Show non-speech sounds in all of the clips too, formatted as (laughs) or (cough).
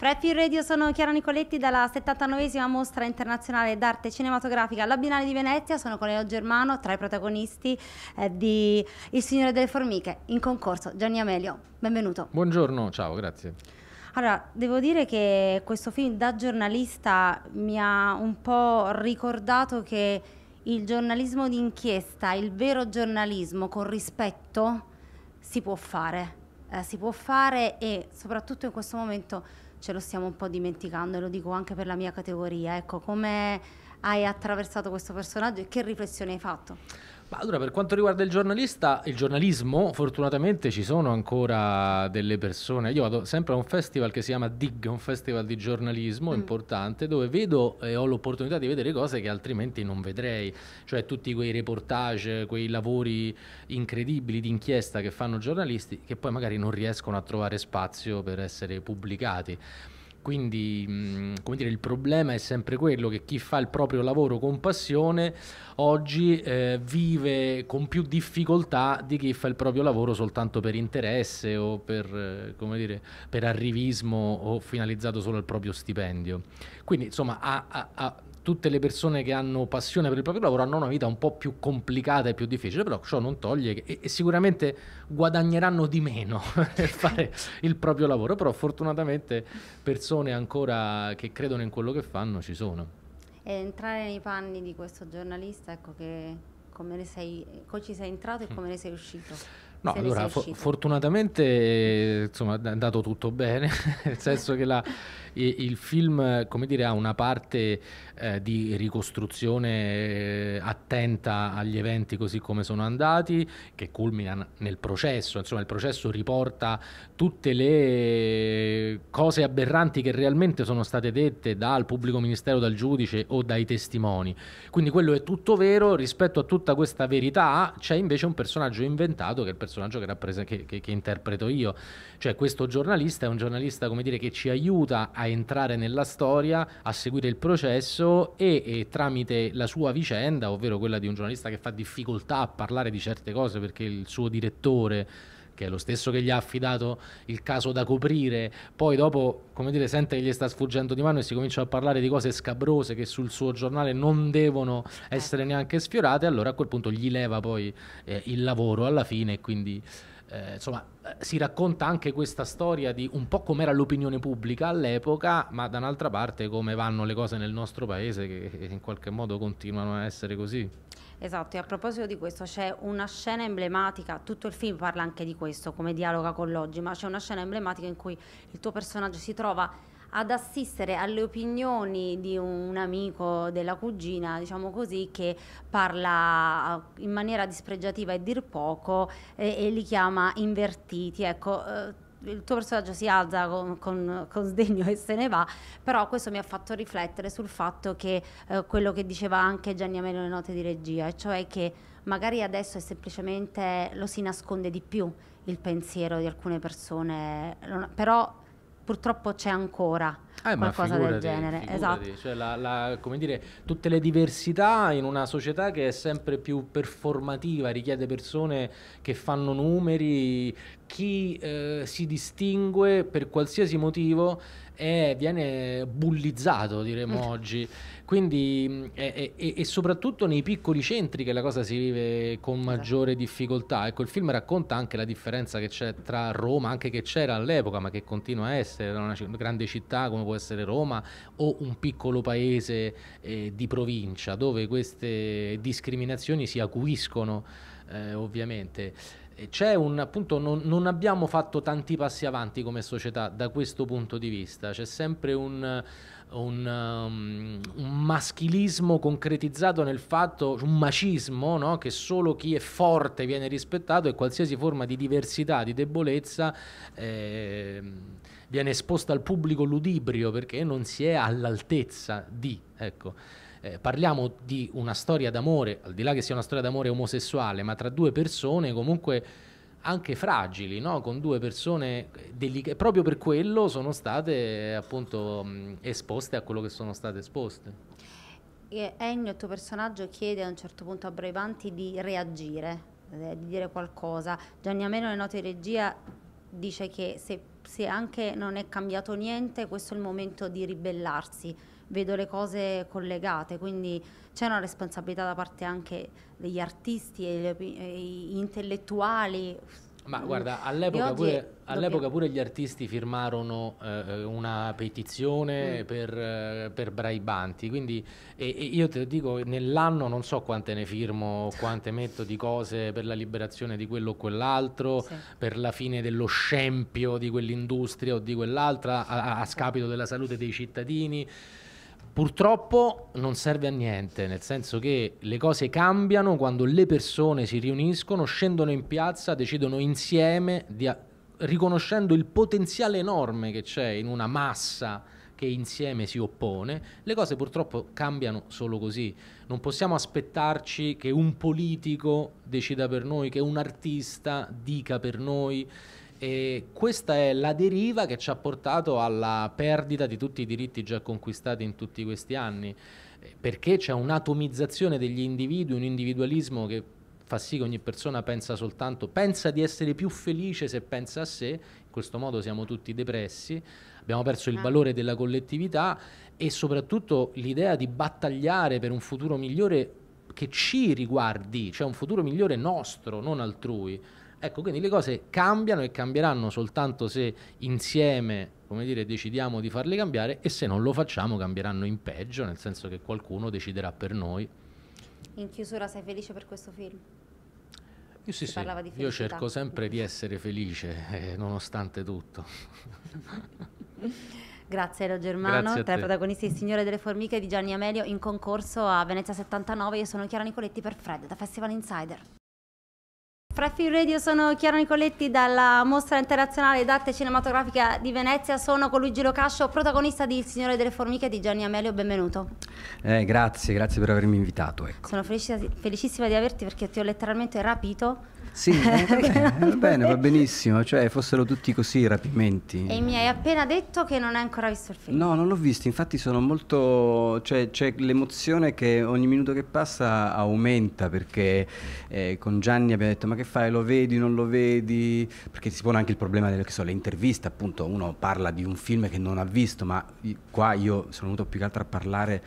Prep in Radio sono Chiara Nicoletti dalla 79esima mostra internazionale d'arte cinematografica alla Biennale di Venezia, sono con Leo Germano, tra i protagonisti eh, di Il Signore delle Formiche, in concorso Gianni Amelio, benvenuto. Buongiorno, ciao, grazie. Allora, devo dire che questo film da giornalista mi ha un po' ricordato che il giornalismo d'inchiesta, il vero giornalismo con rispetto, si può fare. Eh, si può fare e soprattutto in questo momento ce lo stiamo un po' dimenticando e lo dico anche per la mia categoria. Ecco, come hai attraversato questo personaggio e che riflessione hai fatto? allora, per quanto riguarda il giornalista, il giornalismo, fortunatamente ci sono ancora delle persone. Io vado sempre a un festival che si chiama DIG, un festival di giornalismo mm. importante, dove vedo e ho l'opportunità di vedere cose che altrimenti non vedrei, cioè tutti quei reportage, quei lavori incredibili di inchiesta che fanno giornalisti che poi magari non riescono a trovare spazio per essere pubblicati. Quindi, come dire, il problema è sempre quello che chi fa il proprio lavoro con passione oggi eh, vive con più difficoltà di chi fa il proprio lavoro soltanto per interesse o per, eh, come dire, per arrivismo o finalizzato solo al proprio stipendio. Quindi, insomma, a, a, a tutte le persone che hanno passione per il proprio lavoro hanno una vita un po' più complicata e più difficile, però ciò non toglie che, e, e sicuramente guadagneranno di meno (laughs) per fare il proprio lavoro, però fortunatamente persone ancora che credono in quello che fanno ci sono. E entrare nei panni di questo giornalista, ecco che come ne sei, ci sei entrato e mm. come ne sei uscito? No, allora, for- fortunatamente insomma, è andato tutto bene, (laughs) nel senso che la, il film come dire, ha una parte eh, di ricostruzione eh, attenta agli eventi così come sono andati, che culmina nel processo, insomma il processo riporta tutte le cose aberranti che realmente sono state dette dal pubblico ministero, dal giudice o dai testimoni. Quindi quello è tutto vero, rispetto a tutta questa verità c'è invece un personaggio inventato che è il personaggio che, che, che, che interpreto io, cioè questo giornalista è un giornalista come dire, che ci aiuta a a entrare nella storia, a seguire il processo e, e, tramite la sua vicenda, ovvero quella di un giornalista che fa difficoltà a parlare di certe cose perché il suo direttore che è lo stesso che gli ha affidato il caso da coprire, poi dopo, come dire, sente che gli sta sfuggendo di mano e si comincia a parlare di cose scabrose che sul suo giornale non devono essere neanche sfiorate, allora a quel punto gli leva poi eh, il lavoro alla fine e quindi eh, insomma, eh, si racconta anche questa storia di un po' com'era l'opinione pubblica all'epoca, ma da un'altra parte come vanno le cose nel nostro paese che in qualche modo continuano a essere così. Esatto, e a proposito di questo c'è una scena emblematica, tutto il film parla anche di questo, come dialoga con l'oggi, ma c'è una scena emblematica in cui il tuo personaggio si trova ad assistere alle opinioni di un amico della cugina, diciamo così, che parla eh, in maniera dispregiativa e dir poco e, e li chiama invertiti. Ecco, eh, il tuo personaggio si alza con, con, con, sdegno e se ne va, però questo mi ha fatto riflettere sul fatto che eh, quello che diceva anche Gianni Amelio nelle note di regia, e cioè che magari adesso è semplicemente lo si nasconde di più il pensiero di alcune persone, però purtroppo c'è ancora eh, qualcosa figurati, del genere. Esatto. Cioè, la, la, come dire, tutte le diversità in una società che è sempre più performativa, richiede persone che fanno numeri, chi eh, si distingue per qualsiasi motivo è, viene bullizzato, diremmo (laughs) oggi. Quindi, e, e, e, soprattutto nei piccoli centri che la cosa si vive con esatto. maggiore difficoltà. Ecco, il film racconta anche la differenza che c'è tra Roma, anche che c'era all'epoca, ma che continua a essere una grande città come può essere Roma o un piccolo paese eh, di provincia dove queste discriminazioni si acuiscono eh, ovviamente. C'è un appunto, non, non, abbiamo fatto tanti passi avanti come società da questo punto di vista, c'è sempre un, un, um, un maschilismo concretizzato nel fatto, un macismo no? che solo chi è forte viene rispettato e qualsiasi forma di diversità, di debolezza. Eh, viene esposta al pubblico ludibrio perché non si è all'altezza di, ecco. Eh, parliamo di una storia d'amore, al di là che sia una storia d'amore omosessuale, ma tra due persone comunque anche fragili, no? con due persone delicate, proprio per quello sono state appunto mh, esposte a quello che sono state esposte. Ennio, il tuo personaggio, chiede a un certo punto a Brevanti di reagire, eh, di dire qualcosa. Gianni Ameno, le note di regia, dice che se se anche non è cambiato niente, questo è il momento di ribellarsi. Vedo le cose collegate, quindi c'è una responsabilità da parte anche degli artisti e gli intellettuali ma guarda, all'epoca, pure, all'epoca pure, gli artisti firmarono eh, eh una petizione mm. per, eh, per, Braibanti, quindi e, e io te lo dico, nell'anno non so quante ne firmo, quante metto di cose per la liberazione di quello o quell'altro, sì. per la fine dello scempio di quell'industria o di quell'altra, a, a scapito della salute dei cittadini. Purtroppo non serve a niente, nel senso che le cose cambiano quando le persone si riuniscono, scendono in piazza, decidono insieme, di, riconoscendo il potenziale enorme che c'è in una massa che insieme si oppone, le cose purtroppo cambiano solo così. Non possiamo aspettarci che un politico decida per noi, che un artista dica per noi. E questa è la deriva che ci ha portato alla perdita di tutti i diritti già conquistati in tutti questi anni, perché c'è un'atomizzazione degli individui, un individualismo che fa sì che ogni persona pensa soltanto, pensa di essere più felice se pensa a sé, in questo modo siamo tutti depressi, abbiamo perso il ah. valore della collettività e soprattutto l'idea di battagliare per un futuro migliore che ci riguardi, cioè un futuro migliore nostro, non altrui. Ecco, quindi le cose cambiano e cambieranno soltanto se insieme, come dire, decidiamo di farle cambiare e se non lo facciamo cambieranno in peggio, nel senso che qualcuno deciderà per noi. In chiusura sei felice per questo film? Io, sì, sì. Io cerco sempre di essere felice, (laughs) eh, nonostante tutto. (laughs) Grazie Ero Germano, Grazie tra i protagonisti Il Signore delle Formiche di Gianni Amelio in concorso a Venezia 79. Io sono Chiara Nicoletti per Fred da Festival Insider. Prefil Radio, sono Chiara Nicoletti dalla Mostra Internazionale d'Arte Cinematografica di Venezia, sono con Luigi Locascio, protagonista di Il Signore delle Formiche di Gianni Amelio, benvenuto. Eh, grazie, grazie per avermi invitato. Ecco. Sono felicissima di averti perché ti ho letteralmente rapito sì, (laughs) va, bene, va, bene, va benissimo, cioè fossero tutti così i rapimenti. E mi hai appena detto che non hai ancora visto il film. No, non l'ho visto, infatti sono molto... Cioè, c'è l'emozione che ogni minuto che passa aumenta perché eh, con Gianni abbiamo detto ma che fai, lo vedi, non lo vedi? Perché si pone anche il problema delle so, interviste, appunto uno parla di un film che non ha visto, ma qua io sono venuto più che altro a parlare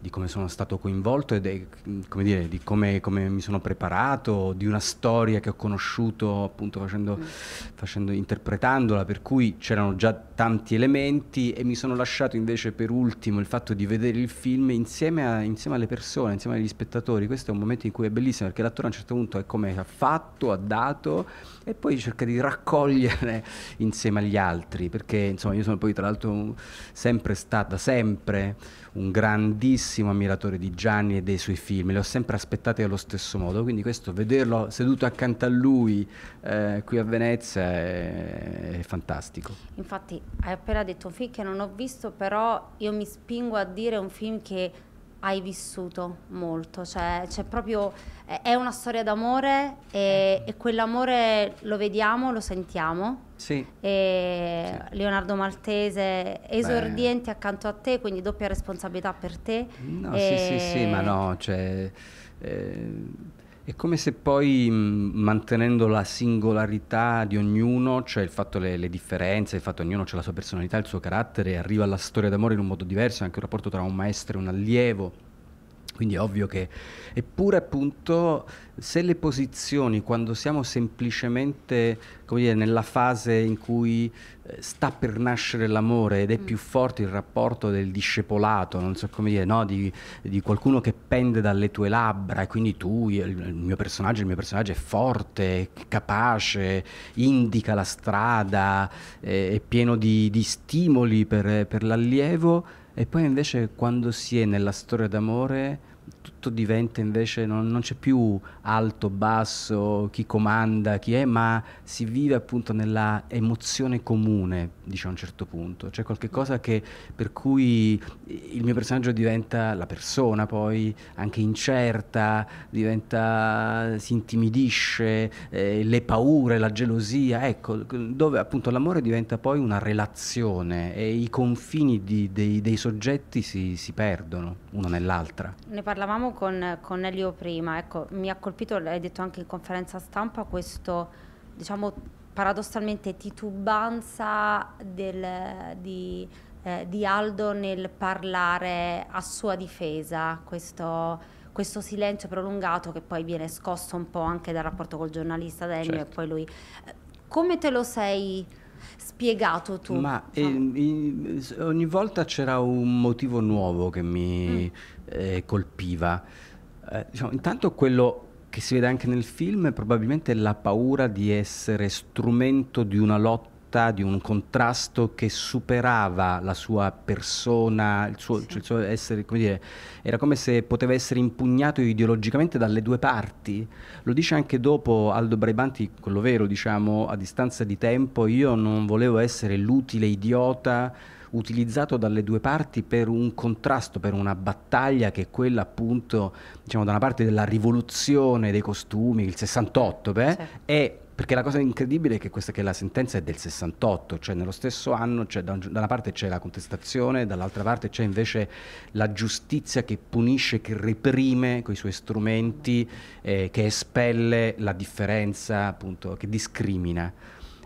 di come sono stato coinvolto e de, come dire, di come, come, mi sono preparato, di una storia che ho conosciuto appunto facendo, mm. facendo, interpretandola, per cui c'erano già tanti elementi e mi sono lasciato invece per ultimo il fatto di vedere il film insieme, a, insieme alle persone, insieme agli spettatori. Questo è un momento in cui è bellissimo perché l'attore a un certo punto è come ha fatto, ha dato e poi cerca di raccogliere (laughs) insieme agli altri, perché insomma io sono poi tra l'altro sempre stato, sempre, un grandissimo grandissimo ammiratore di Gianni e dei suoi film, le ho sempre aspettate allo stesso modo, quindi questo vederlo seduto accanto a lui eh, qui a Venezia è, è, fantastico. Infatti hai appena detto un film che non ho visto, però io mi spingo a dire un film che hai vissuto molto, cioè, cioè proprio, è una storia d'amore e, ecco. e quell'amore lo vediamo, lo sentiamo. Sì. E sì. Leonardo Maltese esordiente Beh. accanto a te, quindi doppia responsabilità per te. No, e... sì, sì, sì, ma no, cioè... Eh è come se poi mantenendo la singolarità di ognuno, cioè il fatto le, le differenze, il fatto che ognuno ha la sua personalità, il suo carattere, arriva alla storia d'amore in un modo diverso, anche il rapporto tra un maestro e un allievo quindi è ovvio che, eppure appunto, se le posizioni, quando siamo semplicemente dire, nella fase in cui eh, sta per nascere l'amore ed è mm. più forte il rapporto del discepolato, non so come dire, no? di, di, qualcuno che pende dalle tue labbra e quindi tu, il mio personaggio, il mio personaggio è forte, capace, indica la strada, è, eh, è pieno di, di stimoli per, per l'allievo e poi invece quando si è nella storia d'amore tutto diventa invece, non, non c'è più alto, basso, chi comanda, chi è, ma si vive appunto nella emozione comune, dice a un certo punto. C'è qualcosa che, per cui il mio personaggio diventa la persona poi anche incerta, diventa, si intimidisce, eh, le paure, la gelosia, ecco, dove appunto l'amore diventa poi una relazione e i confini di, dei, dei, soggetti si, si perdono uno nell'altra. Ne parlavamo parlavamo con, con Elio prima, ecco, mi ha colpito, l'hai detto anche in conferenza stampa, questo, diciamo, paradossalmente titubanza del, di, eh, di, Aldo nel parlare a sua difesa, questo, questo, silenzio prolungato che poi viene scosso un po' anche dal rapporto col giornalista Denio certo. e poi lui. Come te lo sei spiegato tu? Ma eh, ogni volta c'era un motivo nuovo che mi... Mm eh, colpiva? Eh, diciamo, intanto quello che si vede anche nel film è probabilmente la paura di essere strumento di una lotta di un contrasto che superava la sua persona, il suo, sì. cioè il suo essere, come dire, era come se poteva essere impugnato ideologicamente dalle due parti. Lo dice anche dopo Aldo Braibanti, quello vero, diciamo, a distanza di tempo, io non volevo essere l'utile idiota utilizzato dalle due parti per un contrasto, per una battaglia che è quella appunto, diciamo, da una parte della rivoluzione dei costumi, il 68, beh, certo. e perché la cosa incredibile è che, questa, che la sentenza è del 68, cioè nello stesso anno cioè da, da, una parte c'è la contestazione, dall'altra parte c'è invece la giustizia che punisce, che reprime con i suoi strumenti, eh, che espelle la differenza, appunto, che discrimina.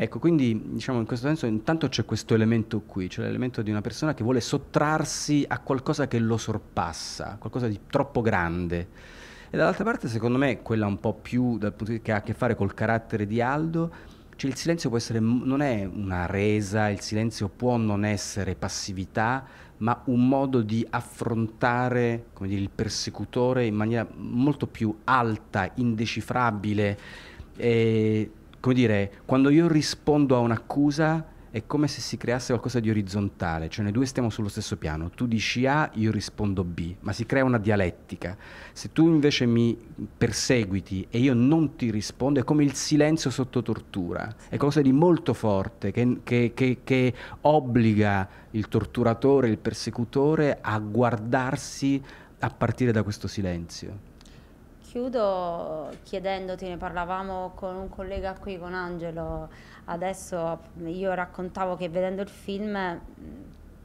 Ecco, quindi diciamo in questo senso intanto c'è questo elemento qui, cioè l'elemento di una persona che vuole sottrarsi a qualcosa che lo sorpassa, qualcosa di troppo grande. E dall'altra parte, secondo me, quella un po' più che ha a che fare col carattere di Aldo, cioè il silenzio può essere, non è una resa, il silenzio può non essere passività, ma un modo di affrontare dire, il persecutore in maniera molto più alta, indecifrabile, E come dire, quando io rispondo a un'accusa è come se si creasse qualcosa di orizzontale, cioè noi due stiamo sullo stesso piano, tu dici A, io rispondo B, ma si crea una dialettica. Se tu invece mi perseguiti e io non ti rispondo, è come il silenzio sotto tortura, è qualcosa di molto forte che, che, che, che obbliga il torturatore, il persecutore a guardarsi a partire da questo silenzio chiudo chiedendoti, ne parlavamo con un collega qui, con Angelo, adesso io raccontavo che vedendo il film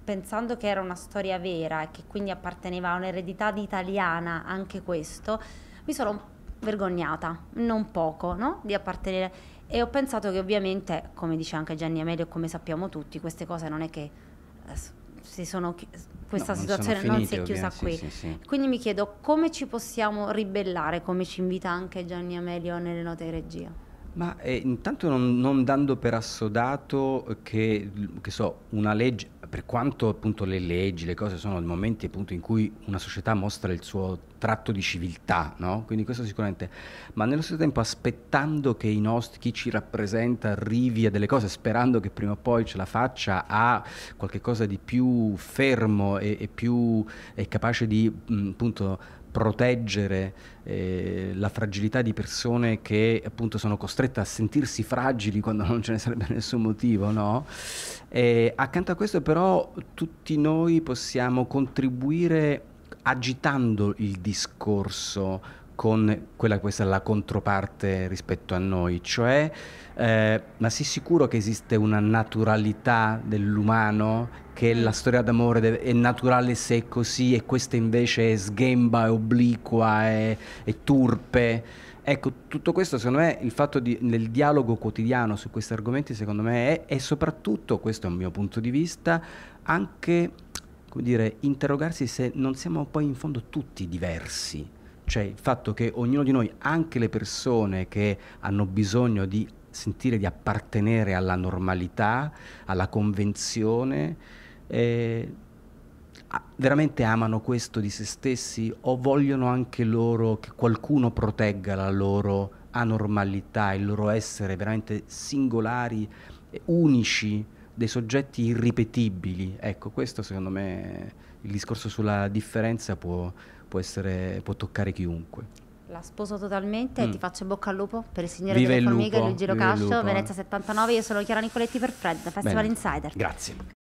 pensando che era una storia vera e che quindi apparteneva a un'eredità italiana anche questo, mi sono vergognata, non poco, no? di appartenere e ho pensato che ovviamente, come dice anche Gianni Amelio, come sappiamo tutti, queste cose non è che sono, questa no, situazione non, finite, non si è chiusa qui. Sì, sì, sì. Quindi mi chiedo come ci possiamo ribellare, come ci invita anche Gianni Amelio nelle note di regia. Ma eh, intanto non, non, dando per assodato che, che so, una legge, per quanto appunto le leggi, le cose sono momenti appunto in cui una società mostra il suo tratto di civiltà, no? quindi questo sicuramente, ma nello stesso tempo aspettando che nostri, chi ci rappresenta arrivi a delle cose, sperando che prima o poi ce la faccia a qualcosa di più fermo e, e più e capace di mh, appunto proteggere eh, la fragilità di persone che appunto sono costrette a sentirsi fragili quando (laughs) non ce ne sarebbe nessun motivo, no? E, accanto a questo però tutti noi possiamo contribuire agitando il discorso con quella che è la controparte rispetto a noi, cioè eh, ma sei sicuro che esiste una naturalità dell'umano che la storia d'amore è naturale se è così e questa invece è sghemba, è obliqua, è, è turpe. Ecco, tutto questo secondo me, il fatto di, nel dialogo quotidiano su questi argomenti secondo me è, e soprattutto, questo è un mio punto di vista, anche come dire, interrogarsi se non siamo poi in fondo tutti diversi. Cioè il fatto che ognuno di noi, anche le persone che hanno bisogno di sentire di appartenere alla normalità, alla convenzione, eh, veramente amano questo di se stessi o vogliono anche loro che qualcuno protegga la loro anormalità, il loro essere veramente singolari, unici, dei soggetti irripetibili. Ecco, questo secondo me il discorso sulla differenza può, può, essere, può toccare chiunque. La sposo totalmente mm. ti faccio bocca al lupo per il Signore Vive delle Formiche, Luigi Locascio, eh. Venezia 79. Io sono Chiara Nicoletti per Fred, Festival Bene. Insider. Grazie.